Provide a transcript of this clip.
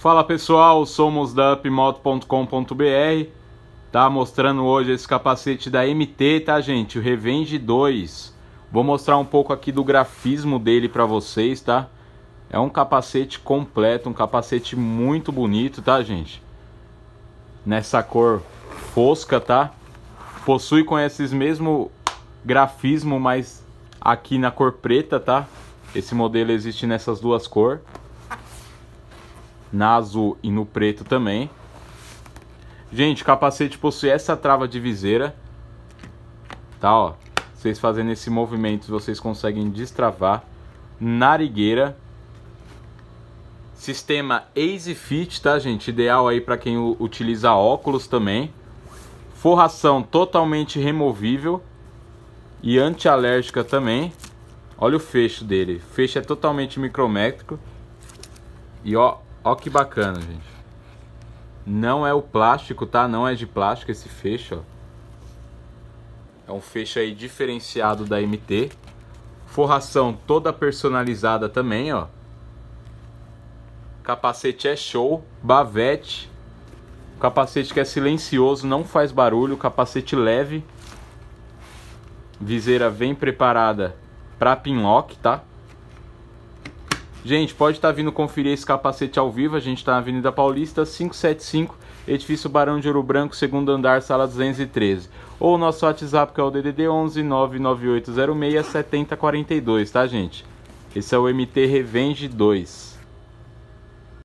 Fala pessoal, somos da upmoto.com.br. Tá mostrando hoje esse capacete da MT, tá gente? O Revenge 2. Vou mostrar um pouco aqui do grafismo dele para vocês, tá? É um capacete completo, um capacete muito bonito, tá gente? Nessa cor fosca, tá? Possui com esses mesmo grafismo, mas aqui na cor preta, tá? Esse modelo existe nessas duas cores na azul e no preto também. Gente, o capacete possui essa trava de viseira, tá, ó. Vocês fazendo esse movimento, vocês conseguem destravar. Narigueira. Sistema Easy Fit, tá, gente? Ideal aí para quem utiliza óculos também. Forração totalmente removível e anti-alérgica também. Olha o fecho dele. O fecho é totalmente micrométrico. E ó, Ó que bacana, gente. Não é o plástico, tá? Não é de plástico esse fecho, ó. É um fecho aí diferenciado da MT. Forração toda personalizada também, ó. Capacete é show, bavete. Capacete que é silencioso, não faz barulho, capacete leve. Viseira vem preparada para pinlock, tá? Gente, pode estar tá vindo conferir esse capacete ao vivo. A gente está na Avenida Paulista 575, edifício Barão de Ouro Branco, segundo andar, sala 213. Ou o nosso WhatsApp que é o DDD 11 99806 7042, tá, gente? Esse é o MT Revenge 2.